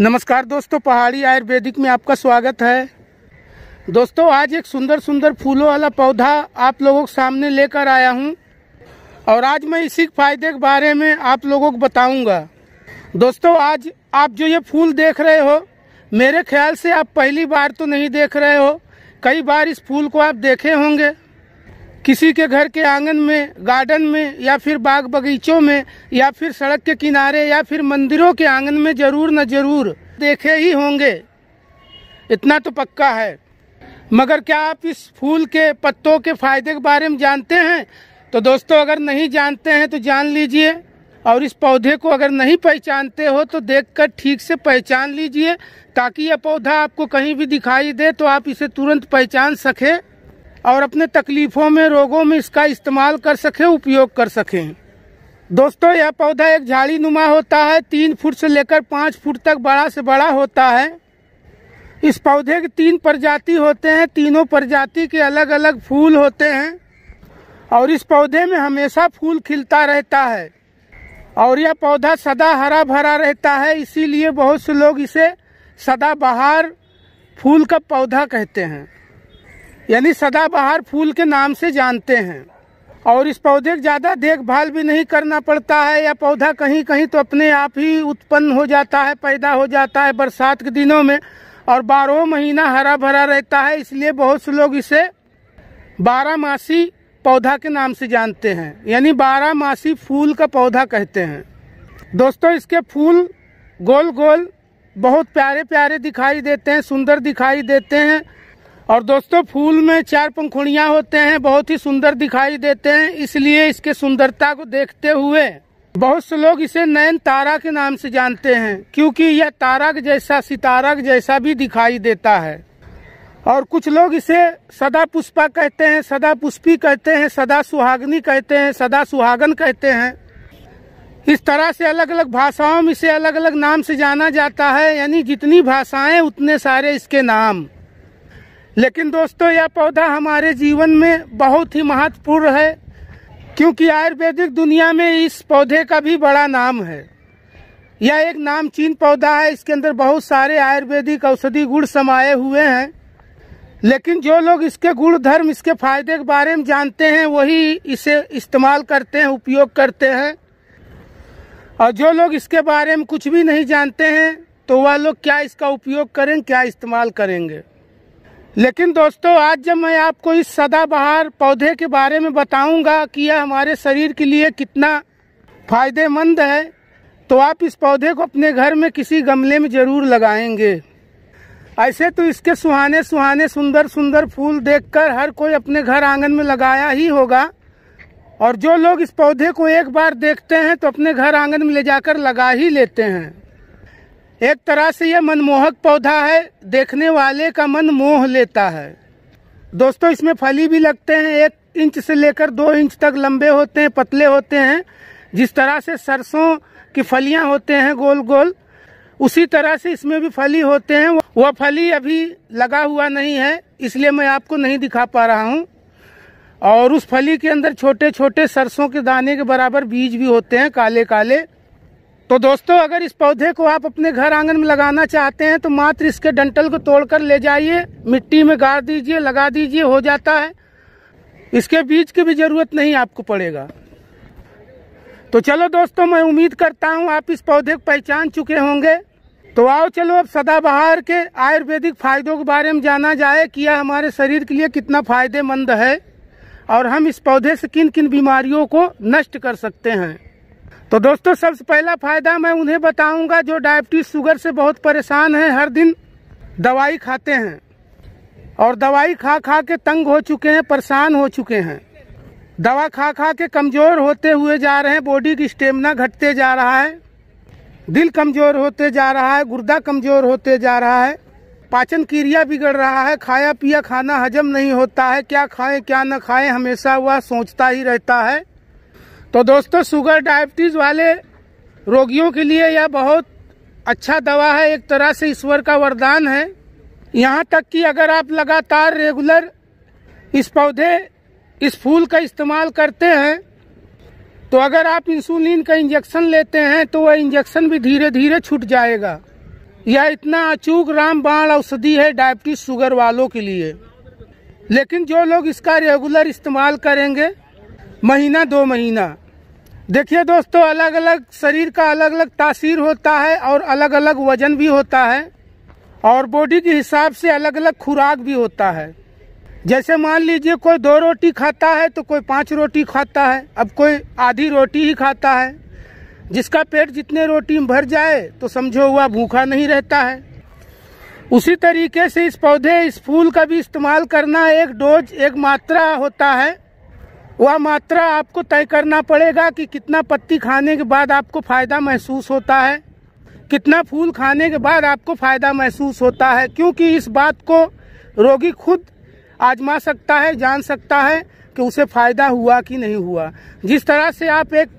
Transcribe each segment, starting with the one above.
नमस्कार दोस्तों पहाड़ी आयुर्वेदिक में आपका स्वागत है दोस्तों आज एक सुंदर सुंदर फूलों वाला पौधा आप लोगों के सामने लेकर आया हूं और आज मैं इसी फायदे के बारे में आप लोगों को बताऊंगा दोस्तों आज आप जो ये फूल देख रहे हो मेरे ख्याल से आप पहली बार तो नहीं देख रहे हो कई बार इस फूल को आप देखे होंगे किसी के घर के आंगन में गार्डन में या फिर बाग बगीचों में या फिर सड़क के किनारे या फिर मंदिरों के आंगन में जरूर न जरूर देखे ही होंगे इतना तो पक्का है मगर क्या आप इस फूल के पत्तों के फायदे के बारे में जानते हैं तो दोस्तों अगर नहीं जानते हैं तो जान लीजिए और इस पौधे को अगर नहीं पहचानते हो तो देखकर ठीक से पहचान लीजिए ताकि यह पौधा आपको कहीं भी दिखाई दे तो आप इसे तुरंत पहचान सकें और अपने तकलीफों में रोगों में इसका इस्तेमाल कर सकें उपयोग कर सकें दोस्तों यह पौधा एक झाड़ी नुमा होता है तीन फुट से लेकर पाँच फुट तक बड़ा से बड़ा होता है इस पौधे के तीन प्रजाति होते हैं तीनों प्रजाति के अलग अलग फूल होते हैं और इस पौधे में हमेशा फूल खिलता रहता है और यह पौधा सदा हरा भरा रहता है इसीलिए बहुत से लोग इसे सदाबहार फूल का पौधा कहते हैं यानी सदाबहार फूल के नाम से जानते हैं और इस पौधे की ज़्यादा देखभाल भी नहीं करना पड़ता है या पौधा कहीं कहीं तो अपने आप ही उत्पन्न हो जाता है पैदा हो जाता है बरसात के दिनों में और बारहों महीना हरा भरा रहता है इसलिए बहुत से लोग इसे बारह मासी पौधा के नाम से जानते हैं यानी मासी फूल का पौधा कहते हैं दोस्तों इसके फूल गोल गोल बहुत प्यारे प्यारे दिखाई देते हैं सुंदर दिखाई देते हैं और दोस्तों फूल में चार पंखुड़िया होते हैं बहुत ही सुंदर दिखाई देते हैं इसलिए इसके सुंदरता को देखते हुए बहुत से लोग इसे नयन तारा के नाम से जानते हैं क्योंकि यह तारक जैसा सितारक जैसा भी दिखाई देता है और कुछ लोग इसे सदा पुष्पा कहते हैं सदा पुष्पी कहते हैं सदा सुहागनी कहते हैं सदा सुहागन कहते हैं इस तरह से अलग अलग भाषाओं में इसे अलग अलग नाम से जाना जाता है यानी जितनी भाषाएं उतने सारे इसके नाम लेकिन दोस्तों यह पौधा हमारे जीवन में बहुत ही महत्वपूर्ण है क्योंकि आयुर्वेदिक दुनिया में इस पौधे का भी बड़ा नाम है यह एक नामचीन पौधा है इसके अंदर बहुत सारे आयुर्वेदिक औषधि गुण समाये हुए हैं लेकिन जो लोग इसके गुण धर्म इसके फायदे के बारे में जानते हैं वही इसे इस्तेमाल करते हैं उपयोग करते हैं और जो लोग इसके बारे में कुछ भी नहीं जानते हैं तो वह लोग क्या इसका उपयोग करें क्या इस्तेमाल करेंगे लेकिन दोस्तों आज जब मैं आपको इस सदाबहार पौधे के बारे में बताऊंगा कि यह हमारे शरीर के लिए कितना फायदेमंद है तो आप इस पौधे को अपने घर में किसी गमले में ज़रूर लगाएंगे ऐसे तो इसके सुहाने सुहाने सुंदर सुंदर फूल देखकर हर कोई अपने घर आंगन में लगाया ही होगा और जो लोग इस पौधे को एक बार देखते हैं तो अपने घर आंगन में ले जाकर लगा ही लेते हैं एक तरह से यह मनमोहक पौधा है देखने वाले का मन मोह लेता है दोस्तों इसमें फली भी लगते हैं एक इंच से लेकर दो इंच तक लंबे होते हैं पतले होते हैं जिस तरह से सरसों की फलियां होते हैं गोल गोल उसी तरह से इसमें भी फली होते हैं वह फली अभी लगा हुआ नहीं है इसलिए मैं आपको नहीं दिखा पा रहा हूँ और उस फली के अंदर छोटे छोटे सरसों के दाने के बराबर बीज भी होते हैं काले काले तो दोस्तों अगर इस पौधे को आप अपने घर आंगन में लगाना चाहते हैं तो मात्र इसके डंटल को तोड़कर ले जाइए मिट्टी में गाड़ दीजिए लगा दीजिए हो जाता है इसके बीज की भी ज़रूरत नहीं आपको पड़ेगा तो चलो दोस्तों मैं उम्मीद करता हूँ आप इस पौधे को पहचान चुके होंगे तो आओ चलो अब सदाबहार के आयुर्वेदिक फायदों के बारे में जाना जाए कि यह हमारे शरीर के लिए कितना फायदेमंद है और हम इस पौधे से किन किन बीमारियों को नष्ट कर सकते हैं तो दोस्तों सबसे पहला फ़ायदा मैं उन्हें बताऊंगा जो डायबिटीज शुगर से बहुत परेशान हैं हर दिन दवाई खाते हैं और दवाई खा खा के तंग हो चुके हैं परेशान हो चुके हैं दवा खा खा के कमज़ोर होते हुए जा रहे हैं बॉडी की स्टेमिना घटते जा रहा है दिल कमज़ोर होते जा रहा है गुर्दा कमज़ोर होते जा रहा है पाचन क्रिया बिगड़ रहा है खाया पिया खाना हजम नहीं होता है क्या खाएं क्या न खाएं हमेशा वह सोचता ही रहता है तो दोस्तों शुगर डायबिटीज़ वाले रोगियों के लिए यह बहुत अच्छा दवा है एक तरह से ईश्वर का वरदान है यहाँ तक कि अगर आप लगातार रेगुलर इस पौधे इस फूल का इस्तेमाल करते हैं तो अगर आप इंसुलिन का इंजेक्शन लेते हैं तो वह इंजेक्शन भी धीरे धीरे छूट जाएगा यह इतना अचूक रामबाण औषधि है डायबिटीज शुगर वालों के लिए लेकिन जो लोग इसका रेगुलर इस्तेमाल करेंगे महीना दो महीना देखिए दोस्तों अलग अलग शरीर का अलग अलग तासीर होता है और अलग अलग वजन भी होता है और बॉडी के हिसाब से अलग अलग खुराक भी होता है जैसे मान लीजिए कोई दो रोटी खाता है तो कोई पांच रोटी खाता है अब कोई आधी रोटी ही खाता है जिसका पेट जितने रोटी में भर जाए तो समझो हुआ भूखा नहीं रहता है उसी तरीके से इस पौधे इस फूल का भी इस्तेमाल करना एक डोज एक मात्रा होता है वह मात्रा आपको तय करना पड़ेगा कि कितना पत्ती खाने के बाद आपको फ़ायदा महसूस होता है कितना फूल खाने के बाद आपको फ़ायदा महसूस होता है क्योंकि इस बात को रोगी खुद आजमा सकता है जान सकता है कि उसे फ़ायदा हुआ कि नहीं हुआ जिस तरह से आप एक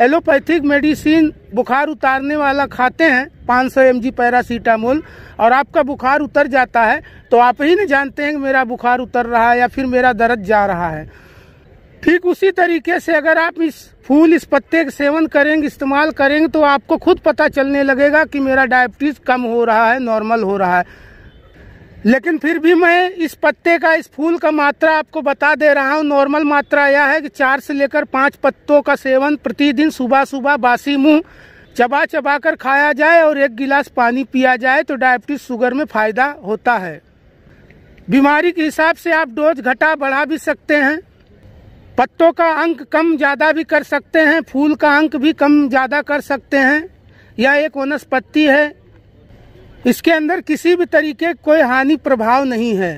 एलोपैथिक मेडिसिन बुखार उतारने वाला खाते हैं 500 सौ एम पैरासीटामोल और आपका बुखार उतर जाता है तो आप ही नहीं जानते हैं कि मेरा बुखार उतर रहा है या फिर मेरा दर्द जा रहा है ठीक उसी तरीके से अगर आप इस फूल इस पत्ते का सेवन करेंगे इस्तेमाल करेंगे तो आपको खुद पता चलने लगेगा कि मेरा डायबिटीज कम हो रहा है नॉर्मल हो रहा है लेकिन फिर भी मैं इस पत्ते का इस फूल का मात्रा आपको बता दे रहा हूँ नॉर्मल मात्रा यह है कि चार से लेकर पाँच पत्तों का सेवन प्रतिदिन सुबह सुबह बासी मुंह चबा चबा कर खाया जाए और एक गिलास पानी पिया जाए तो डायबिटीज शुगर में फ़ायदा होता है बीमारी के हिसाब से आप डोज घटा बढ़ा भी सकते हैं पत्तों का अंक कम ज़्यादा भी कर सकते हैं फूल का अंक भी कम ज़्यादा कर सकते हैं यह एक वनस्पति है इसके अंदर किसी भी तरीके कोई हानि प्रभाव नहीं है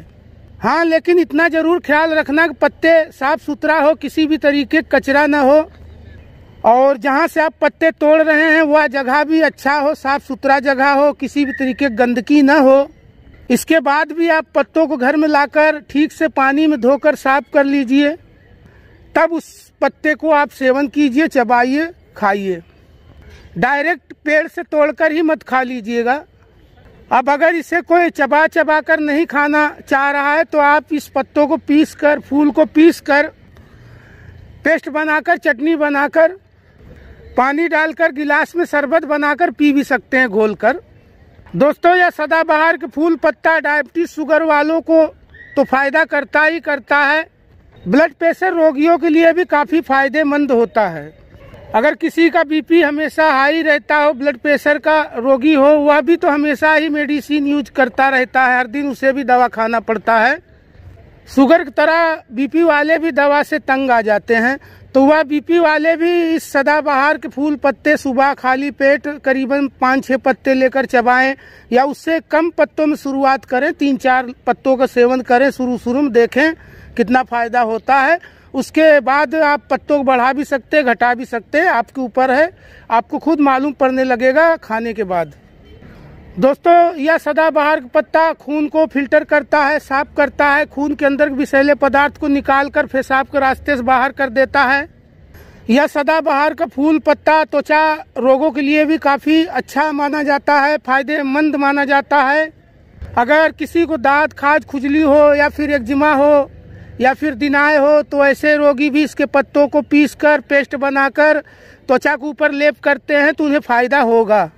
हाँ लेकिन इतना ज़रूर ख्याल रखना कि पत्ते साफ सुथरा हो किसी भी तरीके कचरा ना हो और जहाँ से आप पत्ते तोड़ रहे हैं वह जगह भी अच्छा हो साफ सुथरा जगह हो किसी भी तरीके गंदगी ना हो इसके बाद भी आप पत्तों को घर में लाकर ठीक से पानी में धोकर साफ कर लीजिए तब उस पत्ते को आप सेवन कीजिए चबाइए खाइए डायरेक्ट पेड़ से तोड़कर ही मत खा लीजिएगा अब अगर इसे कोई चबा चबा कर नहीं खाना चाह रहा है तो आप इस पत्तों को पीस कर फूल को पीस कर पेस्ट बनाकर चटनी बनाकर पानी डालकर गिलास में शरबत बनाकर पी भी सकते हैं घोल कर दोस्तों यह सदाबहार के फूल पत्ता डायबिटीज शुगर वालों को तो फायदा करता ही करता है ब्लड प्रेशर रोगियों के लिए भी काफ़ी फायदेमंद होता है अगर किसी का बीपी हमेशा हाई रहता हो ब्लड प्रेशर का रोगी हो वह भी तो हमेशा ही मेडिसिन यूज करता रहता है हर दिन उसे भी दवा खाना पड़ता है शुगर की तरह बीपी वाले भी दवा से तंग आ जाते हैं तो वह बीपी वाले भी इस सदाबहार के फूल पत्ते सुबह खाली पेट करीबन पाँच छः पत्ते लेकर चबाएं या उससे कम पत्तों में शुरुआत करें तीन चार पत्तों का सेवन करें शुरू शुरू में देखें कितना फ़ायदा होता है उसके बाद आप पत्तों को बढ़ा भी सकते हैं घटा भी सकते हैं आपके ऊपर है आपको खुद मालूम पड़ने लगेगा खाने के बाद दोस्तों यह सदाबहार पत्ता खून को फिल्टर करता है साफ करता है खून के अंदर विषैले पदार्थ को निकाल कर पेशाब के रास्ते से बाहर कर देता है यह सदाबहार का फूल पत्ता त्वचा रोगों के लिए भी काफ़ी अच्छा माना जाता है फायदेमंद माना जाता है अगर किसी को दांत खाज खुजली हो या फिर एक्जिमा हो या फिर दिनाए हो तो ऐसे रोगी भी इसके पत्तों को पीसकर पेस्ट बनाकर त्वचा के ऊपर लेप करते हैं तो उन्हें फ़ायदा होगा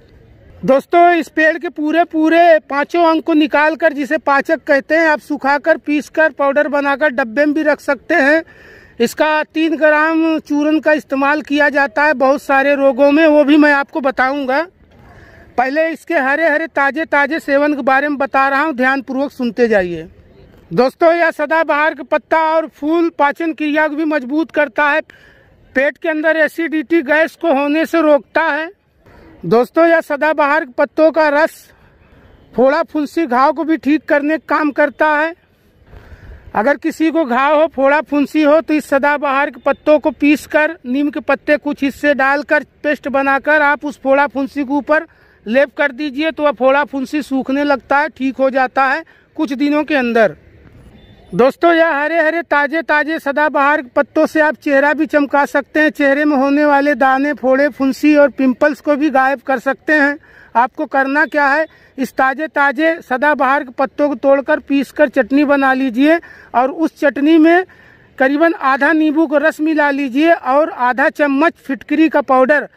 दोस्तों इस पेड़ के पूरे पूरे पांचों अंग को निकाल कर जिसे पाचक कहते हैं आप सुखाकर पीसकर पाउडर बनाकर डब्बे में भी रख सकते हैं इसका तीन ग्राम चूरन का इस्तेमाल किया जाता है बहुत सारे रोगों में वो भी मैं आपको बताऊंगा पहले इसके हरे हरे ताज़े ताज़े सेवन के बारे में बता रहा हूँ ध्यानपूर्वक सुनते जाइए दोस्तों यह सदाबहार का पत्ता और फूल पाचन क्रिया को भी मजबूत करता है पेट के अंदर एसिडिटी गैस को होने से रोकता है दोस्तों यह सदाबहार के पत्तों का रस फोड़ा फुंसी घाव को भी ठीक करने का काम करता है अगर किसी को घाव हो फोड़ा फुंसी हो तो इस सदाबहार के पत्तों को पीसकर नीम के पत्ते कुछ हिस्से डालकर पेस्ट बनाकर आप उस फोड़ा फुंसी के ऊपर लेप कर दीजिए तो वह फोड़ा फुंसी सूखने लगता है ठीक हो जाता है कुछ दिनों के अंदर दोस्तों यह हरे हरे ताजे ताजे सदाबहार पत्तों से आप चेहरा भी चमका सकते हैं चेहरे में होने वाले दाने फोड़े फुंसी और पिंपल्स को भी गायब कर सकते हैं आपको करना क्या है इस ताजे ताजे सदाबहार के पत्तों को तोड़कर पीसकर चटनी बना लीजिए और उस चटनी में करीबन आधा नींबू का रस मिला लीजिए और आधा चम्मच फिटकरी का पाउडर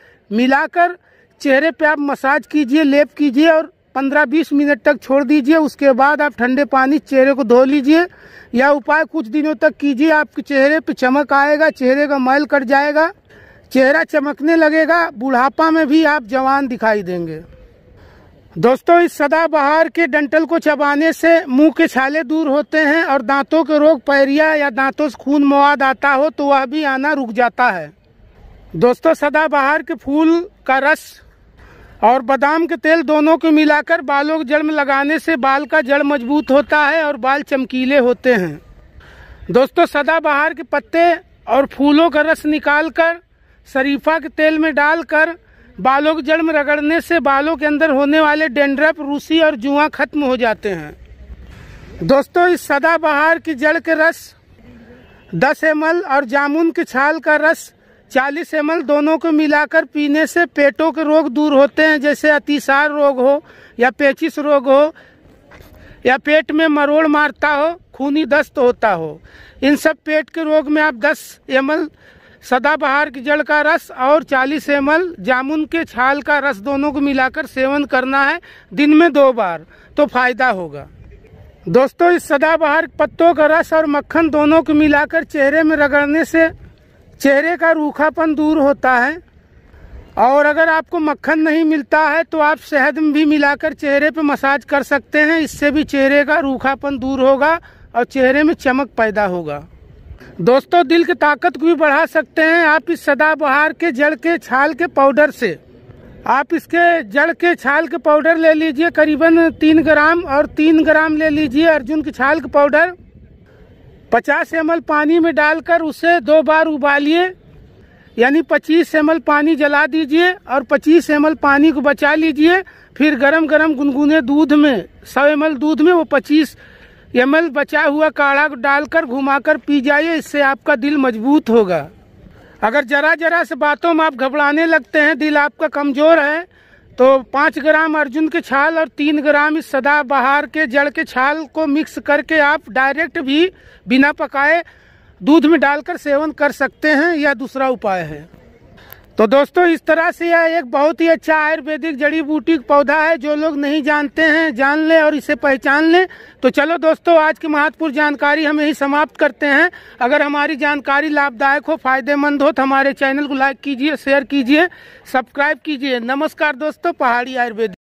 मिलाकर चेहरे पे आप मसाज कीजिए लेप कीजिए और पंद्रह बीस मिनट तक छोड़ दीजिए उसके बाद आप ठंडे पानी चेहरे को धो लीजिए या उपाय कुछ दिनों तक कीजिए आपके चेहरे पर चमक आएगा चेहरे का मैल कट जाएगा चेहरा चमकने लगेगा बुढ़ापा में भी आप जवान दिखाई देंगे दोस्तों इस सदाबहार के डंटल को चबाने से मुंह के छाले दूर होते हैं और दांतों के रोग पैरिया या दांतों से खून मवाद आता हो तो वह भी आना रुक जाता है दोस्तों सदाबहार के फूल का रस और बादाम के तेल दोनों को मिलाकर बालों के जड़ में लगाने से बाल का जड़ मजबूत होता है और बाल चमकीले होते हैं दोस्तों सदाबहार के पत्ते और फूलों का रस निकाल कर शरीफा के तेल में डालकर बालों के जड़ में रगड़ने से बालों के अंदर होने वाले डेंड्रप रूसी और जुआ खत्म हो जाते हैं दोस्तों इस सदाबहार की जड़ के रस दस एम और जामुन की छाल का रस 40 एम दोनों को मिलाकर पीने से पेटों के रोग दूर होते हैं जैसे अतिसार रोग हो या पेचिस रोग हो या पेट में मरोड़ मारता हो खूनी दस्त होता हो इन सब पेट के रोग में आप 10 एम सदाबहार की जड़ का रस और 40 एम जामुन के छाल का रस दोनों को मिलाकर सेवन करना है दिन में दो बार तो फायदा होगा दोस्तों इस सदाबहार पत्तों का रस और मक्खन दोनों को मिलाकर चेहरे में रगड़ने से चेहरे का रूखापन दूर होता है और अगर आपको मक्खन नहीं मिलता है तो आप शहद भी मिलाकर चेहरे पर मसाज कर सकते हैं इससे भी चेहरे का रूखापन दूर होगा और चेहरे में चमक पैदा होगा दोस्तों दिल की ताकत को भी बढ़ा सकते हैं आप इस सदाबहार के जड़ के छाल के पाउडर से आप इसके जड़ के छाल के पाउडर ले लीजिए करीबन तीन ग्राम और तीन ग्राम ले लीजिए अर्जुन की छाल के पाउडर पचास एम पानी में डालकर उसे दो बार उबालिए यानी पच्चीस एम पानी जला दीजिए और पच्चीस एम पानी को बचा लीजिए फिर गरम गरम गुनगुने दूध में सौ एम दूध में वो पच्चीस एम बचा हुआ काढ़ा डालकर घुमाकर पी जाइए इससे आपका दिल मजबूत होगा अगर जरा जरा से बातों में आप घबराने लगते हैं दिल आपका कमज़ोर है तो पाँच ग्राम अर्जुन के छाल और तीन ग्राम इस सदाबहार के जड़ के छाल को मिक्स करके आप डायरेक्ट भी बिना पकाए दूध में डालकर सेवन कर सकते हैं या दूसरा उपाय है तो दोस्तों इस तरह से यह एक बहुत ही अच्छा आयुर्वेदिक जड़ी बूटी पौधा है जो लोग नहीं जानते हैं जान लें और इसे पहचान लें तो चलो दोस्तों आज की महत्वपूर्ण जानकारी हम यही समाप्त करते हैं अगर हमारी जानकारी लाभदायक हो फायदेमंद हो तो हमारे चैनल को लाइक कीजिए शेयर कीजिए सब्सक्राइब कीजिए नमस्कार दोस्तों पहाड़ी आयुर्वेदिक